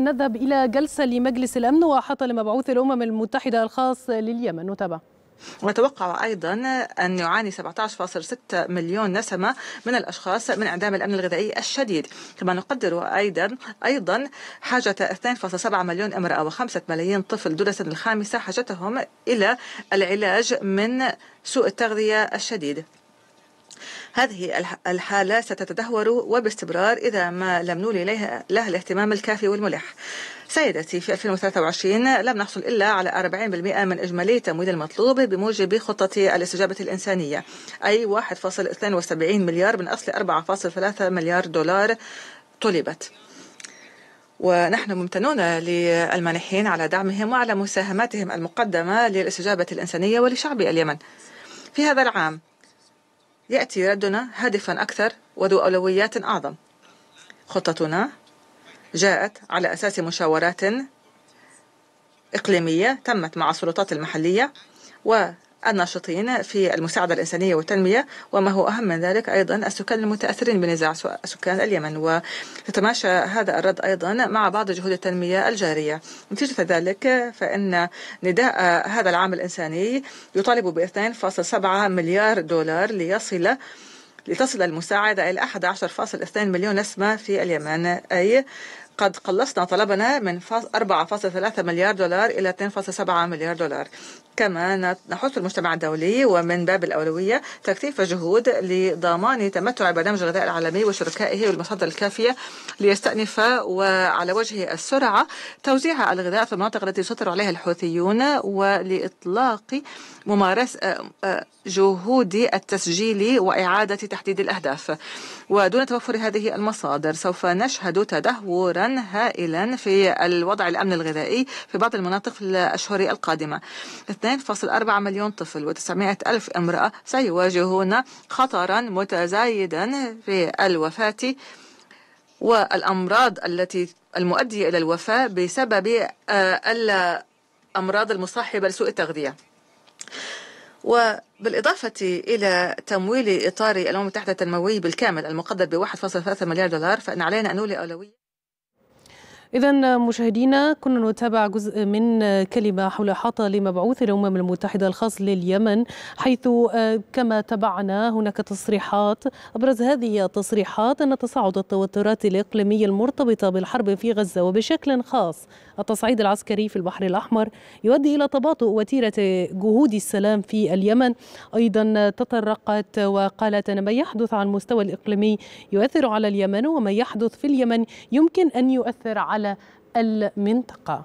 نذهب إلى جلسة لمجلس الأمن وحتى لمبعوث الأمم المتحدة الخاص لليمن نتابع وتوقع أيضا أن يعاني 17.6 مليون نسمة من الأشخاص من انعدام الأمن الغذائي الشديد كما نقدر أيضا أيضا حاجة 2.7 مليون امرأة و5 ملايين طفل دون الخامسة حاجتهم إلى العلاج من سوء التغذية الشديد هذه الحالة ستتدهور وباستمرار إذا ما لم نولي لها الاهتمام الكافي والملح سيدتي في 2023 لم نحصل إلا على 40% من إجمالي التمويل المطلوب بموجب خطة الاستجابة الإنسانية أي 1.72 مليار من أصل 4.3 مليار دولار طلبت ونحن ممتنون للمانحين على دعمهم وعلى مساهماتهم المقدمة للاستجابة الإنسانية ولشعب اليمن في هذا العام يأتي ردنا هادفا أكثر وذو أولويات أعظم خطتنا جاءت على أساس مشاورات إقليمية تمت مع السلطات المحلية الناشطين في المساعدة الإنسانية والتنمية وما هو أهم من ذلك أيضا السكان المتأثرين بنزاع سكان اليمن وتتماشى هذا الرد أيضا مع بعض جهود التنمية الجارية نتيجة ذلك فإن نداء هذا العام الإنساني يطالب ب 2.7 مليار دولار ليصل لتصل المساعدة إلى 11.2 مليون نسمة في اليمن أي قد قلصنا طلبنا من 4.3 مليار دولار إلى 2.7 مليار دولار كما نحث المجتمع الدولي ومن باب الأولوية تكثيف جهود لضمان تمتع برنامج الغذاء العالمي وشركائه والمصادر الكافية ليستأنف وعلى وجه السرعة توزيع الغذاء في المناطق التي يسيطر عليها الحوثيون ولإطلاق ممارسة آه، آه، جهود التسجيل وإعادة تحديد الأهداف ودون توفر هذه المصادر سوف نشهد تدهورا هائلا في الوضع الأمن الغذائي في بعض المناطق في الأشهر القادمة 2.4 مليون طفل و900 ألف امرأة سيواجهون خطرا متزايدا في الوفاة والأمراض التي المؤدية إلى الوفاة بسبب آه، الأمراض المصاحبة لسوء التغذية وبالإضافة إلى تمويل إطار الأمم المتحدة التنموي بالكامل المقدر ب 1.3 مليار دولار فإن علينا أن نولي أولوية إذا مشاهدينا كنا نتابع جزء من كلمة حول حاطة لمبعوث الأمم المتحدة الخاص لليمن حيث آه، كما تبعنا هناك تصريحات أبرز هذه التصريحات أن تصاعد التوترات الإقليمية المرتبطة بالحرب في غزة وبشكل خاص التصعيد العسكري في البحر الأحمر يؤدي إلى تباطؤ وتيرة جهود السلام في اليمن أيضا تطرقت وقالت أن ما يحدث على المستوى الإقليمي يؤثر على اليمن وما يحدث في اليمن يمكن أن يؤثر على على المنطقه